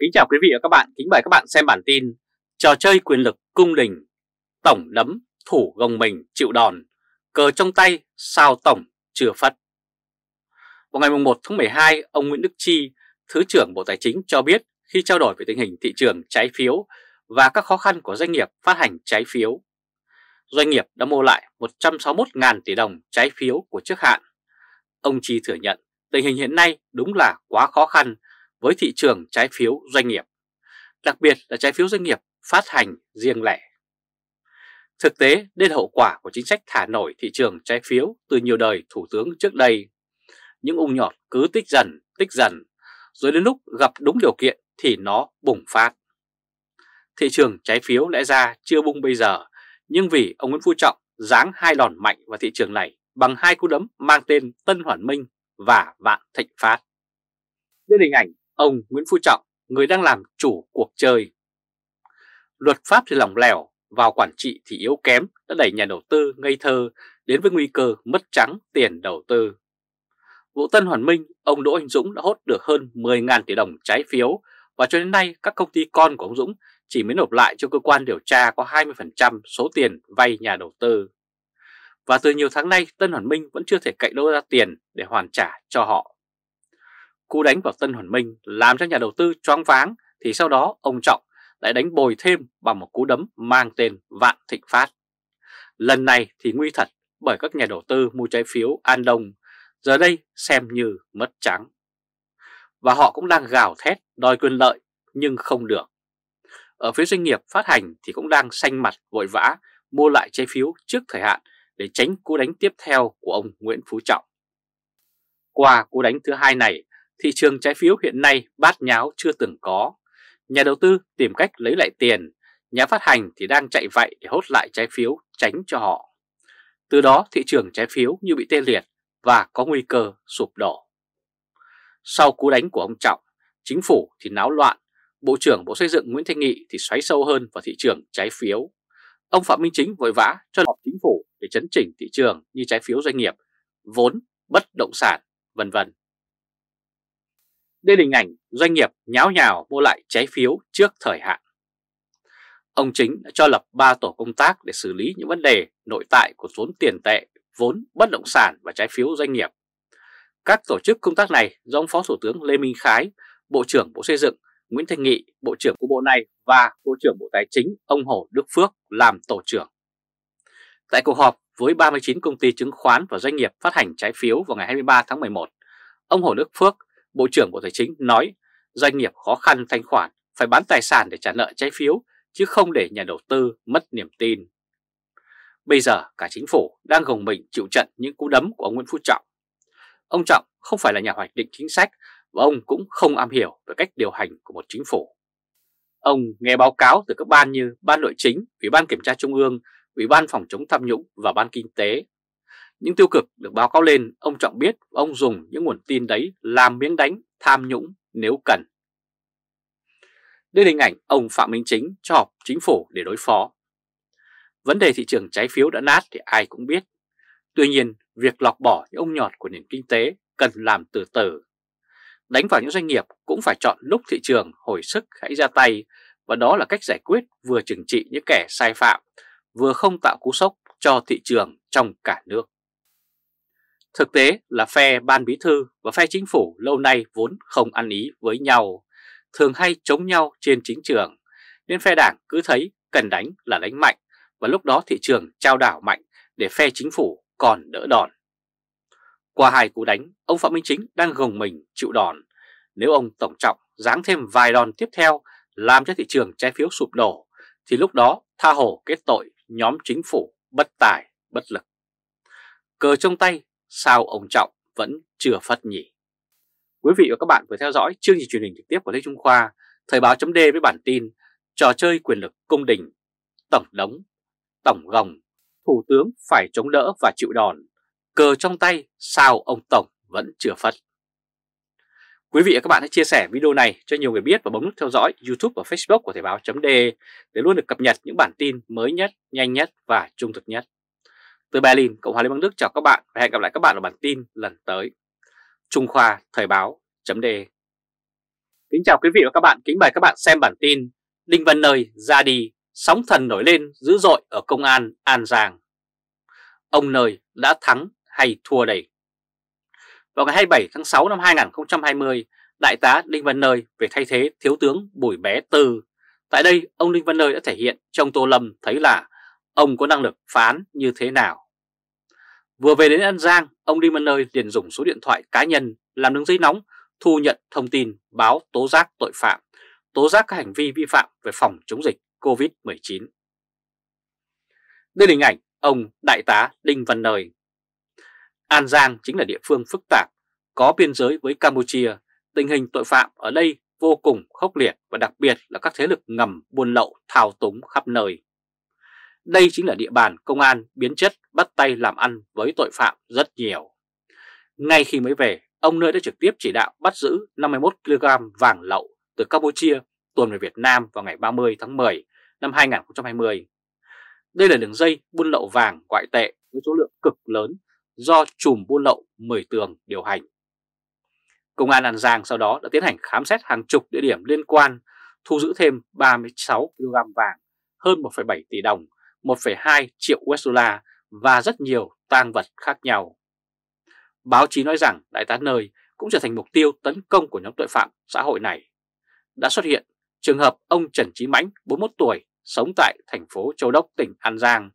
Kính chào quý vị và các bạn, kính mời các bạn xem bản tin Trò chơi quyền lực cung đình Tổng nấm thủ gồng mình chịu đòn Cờ trong tay sao tổng chưa phất Vào ngày 1 tháng 12, ông Nguyễn Đức Chi, Thứ trưởng Bộ Tài chính cho biết khi trao đổi về tình hình thị trường trái phiếu và các khó khăn của doanh nghiệp phát hành trái phiếu. Doanh nghiệp đã mua lại 161.000 tỷ đồng trái phiếu của trước hạn. Ông Chi thừa nhận tình hình hiện nay đúng là quá khó khăn với thị trường trái phiếu doanh nghiệp, đặc biệt là trái phiếu doanh nghiệp phát hành riêng lẻ. Thực tế, đây là hậu quả của chính sách thả nổi thị trường trái phiếu từ nhiều đời thủ tướng trước đây. Những ung nhọt cứ tích dần, tích dần, rồi đến lúc gặp đúng điều kiện thì nó bùng phát. Thị trường trái phiếu lẽ ra chưa bung bây giờ, nhưng vì ông Nguyễn Phú Trọng giáng hai đòn mạnh vào thị trường này bằng hai cú đấm mang tên Tân Hoàn Minh và Vạn Thịnh Phát. Đây là hình ảnh ông Nguyễn Phú Trọng, người đang làm chủ cuộc chơi. Luật pháp thì lỏng lẻo, vào quản trị thì yếu kém đã đẩy nhà đầu tư ngây thơ đến với nguy cơ mất trắng tiền đầu tư. Vũ Tân Hoàn Minh, ông Đỗ Anh Dũng đã hốt được hơn 10.000 tỷ đồng trái phiếu và cho đến nay các công ty con của ông Dũng chỉ mới nộp lại cho cơ quan điều tra có 20% số tiền vay nhà đầu tư. Và từ nhiều tháng nay, Tân Hoàn Minh vẫn chưa thể cậy đâu ra tiền để hoàn trả cho họ. Cú đánh vào Tân Hoàn Minh làm cho nhà đầu tư choáng váng thì sau đó ông Trọng lại đánh bồi thêm bằng một cú đấm mang tên Vạn Thịnh Phát. Lần này thì nguy thật bởi các nhà đầu tư mua trái phiếu An Đông giờ đây xem như mất trắng. Và họ cũng đang gào thét đòi quyền lợi nhưng không được. Ở phía doanh nghiệp phát hành thì cũng đang xanh mặt vội vã mua lại trái phiếu trước thời hạn để tránh cú đánh tiếp theo của ông Nguyễn Phú Trọng. Qua cú đánh thứ hai này, thị trường trái phiếu hiện nay bát nháo chưa từng có. Nhà đầu tư tìm cách lấy lại tiền, nhà phát hành thì đang chạy vậy để hốt lại trái phiếu tránh cho họ. Từ đó thị trường trái phiếu như bị tê liệt và có nguy cơ sụp đổ. Sau cú đánh của ông Trọng, chính phủ thì náo loạn, Bộ trưởng Bộ Xây dựng Nguyễn Thanh Nghị thì xoáy sâu hơn vào thị trường trái phiếu. Ông Phạm Minh Chính vội vã cho họp chính phủ để chấn chỉnh thị trường như trái phiếu doanh nghiệp, vốn, bất động sản, vân vân. Đây là hình ảnh doanh nghiệp nháo nhào mua lại trái phiếu trước thời hạn. Ông Chính đã cho lập 3 tổ công tác để xử lý những vấn đề nội tại của vốn tiền tệ, vốn, bất động sản và trái phiếu doanh nghiệp. Các tổ chức công tác này do ông Phó Thủ tướng Lê Minh Khái, Bộ trưởng Bộ Xây dựng Nguyễn Thanh Nghị, Bộ trưởng của Bộ này và Bộ trưởng Bộ Tài chính ông Hồ Đức Phước làm tổ trưởng. Tại cuộc họp với 39 công ty chứng khoán và doanh nghiệp phát hành trái phiếu vào ngày 23 tháng 11, ông Hồ Đức Phước Bộ trưởng Bộ Tài chính nói doanh nghiệp khó khăn thanh khoản phải bán tài sản để trả nợ trái phiếu chứ không để nhà đầu tư mất niềm tin. Bây giờ cả chính phủ đang gồng mình chịu trận những cú đấm của ông Nguyễn Phú Trọng. Ông Trọng không phải là nhà hoạch định chính sách và ông cũng không am hiểu về cách điều hành của một chính phủ. Ông nghe báo cáo từ các ban như Ban Nội chính, Ủy ban Kiểm tra Trung ương, Ủy ban Phòng chống tham nhũng và Ban Kinh tế những tiêu cực được báo cáo lên, ông Trọng biết ông dùng những nguồn tin đấy làm miếng đánh, tham nhũng nếu cần. Đây là hình ảnh ông Phạm Minh Chính cho họp chính phủ để đối phó. Vấn đề thị trường trái phiếu đã nát thì ai cũng biết. Tuy nhiên, việc lọc bỏ những ông nhọt của nền kinh tế cần làm từ từ. Đánh vào những doanh nghiệp cũng phải chọn lúc thị trường hồi sức hãy ra tay và đó là cách giải quyết vừa trừng trị những kẻ sai phạm, vừa không tạo cú sốc cho thị trường trong cả nước. Thực tế là phe ban bí thư và phe chính phủ lâu nay vốn không ăn ý với nhau, thường hay chống nhau trên chính trường, nên phe đảng cứ thấy cần đánh là đánh mạnh và lúc đó thị trường trao đảo mạnh để phe chính phủ còn đỡ đòn. Qua hai cú đánh, ông Phạm Minh Chính đang gồng mình chịu đòn. Nếu ông Tổng Trọng giáng thêm vài đòn tiếp theo làm cho thị trường trái phiếu sụp đổ, thì lúc đó tha hồ kết tội nhóm chính phủ bất tài, bất lực. Cờ trong tay sao ông Trọng vẫn chưa phất nhỉ? Quý vị và các bạn vừa theo dõi chương trình truyền hình trực tiếp của Lê Trung Khoa, Thời báo chấm với bản tin Trò chơi quyền lực cung đình, tổng đống, tổng gồng, thủ tướng phải chống đỡ và chịu đòn, cờ trong tay sao ông Tổng vẫn chưa phất. Quý vị và các bạn hãy chia sẻ video này cho nhiều người biết và bấm nút theo dõi YouTube và Facebook của Thời báo.de để luôn được cập nhật những bản tin mới nhất, nhanh nhất và trung thực nhất. Từ Berlin, Cộng hòa Liên bang Đức chào các bạn và hẹn gặp lại các bạn ở bản tin lần tới. Trung Khoa Thời báo chấm đề Kính chào quý vị và các bạn, kính mời các bạn xem bản tin Đinh Văn Nơi ra đi, sóng thần nổi lên dữ dội ở Công an An Giang. Ông Nơi đã thắng hay thua đầy? Vào ngày 27 tháng 6 năm 2020, Đại tá Đinh Văn Nơi về thay thế Thiếu tướng Bùi Bé Tư. Tại đây, ông Đinh Văn Nơi đã thể hiện trong Tô Lâm thấy là ông có năng lực phán như thế nào. Vừa về đến An Giang, ông Đinh Văn Nơi liền dùng số điện thoại cá nhân làm đứng dây nóng, thu nhận thông tin, báo tố giác tội phạm, tố giác các hành vi vi phạm về phòng chống dịch COVID-19. Đây là hình ảnh ông Đại tá Đinh Văn Nơi. An Giang chính là địa phương phức tạp, có biên giới với Campuchia, tình hình tội phạm ở đây vô cùng khốc liệt và đặc biệt là các thế lực ngầm buôn lậu thao túng khắp nơi. Đây chính là địa bàn công an biến chất bắt tay làm ăn với tội phạm rất nhiều. Ngay khi mới về, ông nơi đã trực tiếp chỉ đạo bắt giữ 51 kg vàng lậu từ Campuchia tuồn về Việt Nam vào ngày 30 tháng 10 năm 2020. Đây là đường dây buôn lậu vàng ngoại tệ với số lượng cực lớn do chùm buôn lậu 10 tường điều hành. Công an An Giang sau đó đã tiến hành khám xét hàng chục địa điểm liên quan, thu giữ thêm 36 kg vàng, hơn 1,7 tỷ đồng 1,2 triệu USD và rất nhiều tang vật khác nhau. Báo chí nói rằng đại tá nơi cũng trở thành mục tiêu tấn công của nhóm tội phạm xã hội này. Đã xuất hiện trường hợp ông Trần Chí Mãnh, 41 tuổi, sống tại thành phố Châu Đốc, tỉnh An Giang,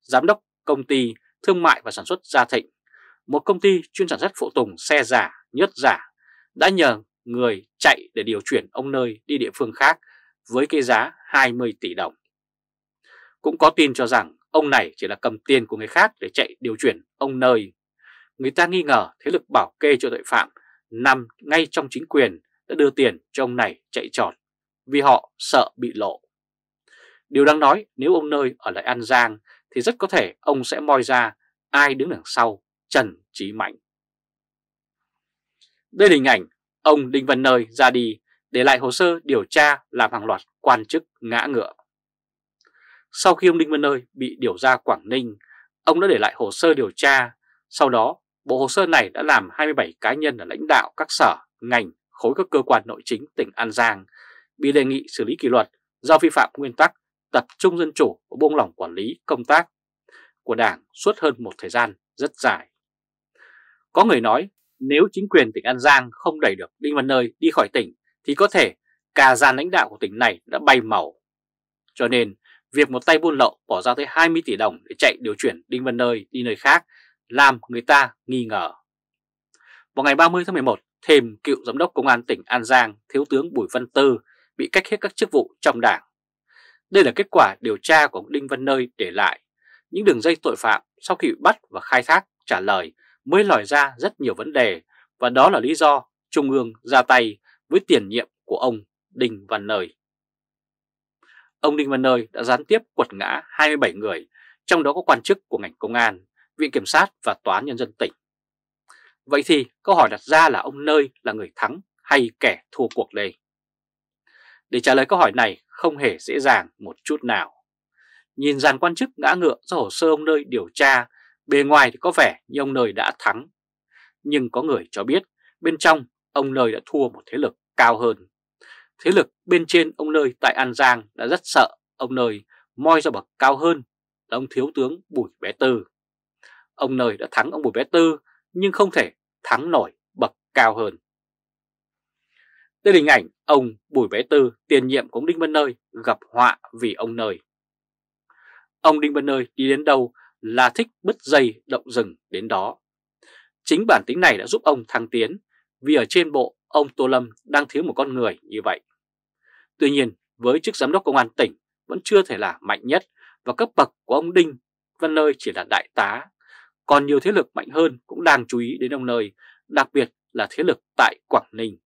giám đốc công ty thương mại và sản xuất Gia Thịnh, một công ty chuyên sản xuất phụ tùng xe giả, nhớt giả, đã nhờ người chạy để điều chuyển ông nơi đi địa phương khác với cái giá 20 tỷ đồng. Cũng có tin cho rằng ông này chỉ là cầm tiền của người khác để chạy điều chuyển ông nơi. Người ta nghi ngờ thế lực bảo kê cho tội phạm nằm ngay trong chính quyền đã đưa tiền cho ông này chạy tròn vì họ sợ bị lộ. Điều đáng nói nếu ông nơi ở lại An Giang thì rất có thể ông sẽ moi ra ai đứng đằng sau Trần Trí Mạnh. Đây là hình ảnh ông Đinh Văn Nơi ra đi để lại hồ sơ điều tra làm hàng loạt quan chức ngã ngựa. Sau khi ông Đinh Văn Nơi bị điều ra Quảng Ninh, ông đã để lại hồ sơ điều tra. Sau đó, bộ hồ sơ này đã làm 27 cá nhân là lãnh đạo các sở, ngành, khối các cơ quan nội chính tỉnh An Giang bị đề nghị xử lý kỷ luật do vi phạm nguyên tắc tập trung dân chủ và buông lỏng quản lý công tác của Đảng suốt hơn một thời gian rất dài. Có người nói nếu chính quyền tỉnh An Giang không đẩy được Đinh Văn Nơi đi khỏi tỉnh thì có thể cả gian lãnh đạo của tỉnh này đã bay màu. Cho nên Việc một tay buôn lậu bỏ ra tới 20 tỷ đồng để chạy điều chuyển Đinh Văn Nơi đi nơi khác làm người ta nghi ngờ. Vào ngày 30 tháng 11, thêm cựu giám đốc công an tỉnh An Giang Thiếu tướng Bùi Văn Tư bị cách hết các chức vụ trong đảng. Đây là kết quả điều tra của Đinh Văn Nơi để lại. Những đường dây tội phạm sau khi bị bắt và khai thác trả lời mới lòi ra rất nhiều vấn đề và đó là lý do Trung ương ra tay với tiền nhiệm của ông Đinh Văn Nơi ông Đinh Văn Nơi đã gián tiếp quật ngã 27 người, trong đó có quan chức của ngành công an, viện kiểm sát và tòa án nhân dân tỉnh. Vậy thì câu hỏi đặt ra là ông Nơi là người thắng hay kẻ thua cuộc đây? Để trả lời câu hỏi này không hề dễ dàng một chút nào. Nhìn dàn quan chức ngã ngựa do hồ sơ ông Nơi điều tra, bề ngoài thì có vẻ như ông Nơi đã thắng. Nhưng có người cho biết bên trong ông Nơi đã thua một thế lực cao hơn thế lực bên trên ông Nơi tại An Giang đã rất sợ ông Nơi moi ra bậc cao hơn là ông Thiếu tướng Bùi Bé Tư. Ông Nơi đã thắng ông Bùi Bé Tư nhưng không thể thắng nổi bậc cao hơn. Đây là hình ảnh ông Bùi Bé Tư tiền nhiệm của ông Đinh Văn Nơi gặp họa vì ông Nơi. Ông Đinh Văn Nơi đi đến đâu là thích bứt dây động rừng đến đó. Chính bản tính này đã giúp ông thăng tiến vì ở trên bộ ông Tô Lâm đang thiếu một con người như vậy. Tuy nhiên, với chức giám đốc công an tỉnh vẫn chưa thể là mạnh nhất và cấp bậc của ông Đinh Văn Nơi chỉ là đại tá. Còn nhiều thế lực mạnh hơn cũng đang chú ý đến ông Nơi, đặc biệt là thế lực tại Quảng Ninh.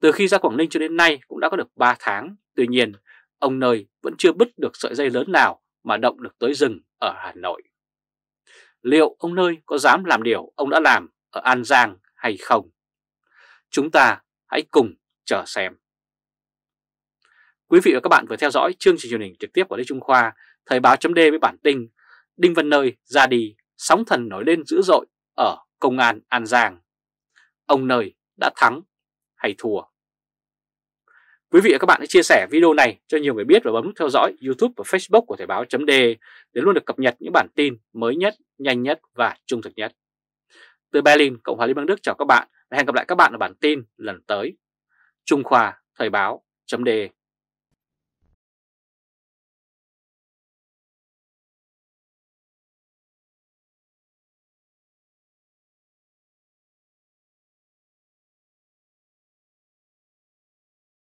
Từ khi ra Quảng Ninh cho đến nay cũng đã có được 3 tháng, tuy nhiên ông Nơi vẫn chưa bứt được sợi dây lớn nào mà động được tới rừng ở Hà Nội. Liệu ông Nơi có dám làm điều ông đã làm ở An Giang hay không? Chúng ta hãy cùng chờ xem. Quý vị và các bạn vừa theo dõi chương trình truyền hình trực tiếp của Lê Trung Khoa, Thời báo chấm với bản tin Đinh Văn Nơi ra đi, sóng thần nổi lên dữ dội ở Công an An Giang. Ông Nơi đã thắng hay thua? Quý vị và các bạn hãy chia sẻ video này cho nhiều người biết và bấm nút theo dõi YouTube và Facebook của Thời báo chấm để luôn được cập nhật những bản tin mới nhất, nhanh nhất và trung thực nhất. Từ Berlin, Cộng hòa Liên bang Đức chào các bạn và hẹn gặp lại các bạn ở bản tin lần tới. Trung Khoa Thời báo chấm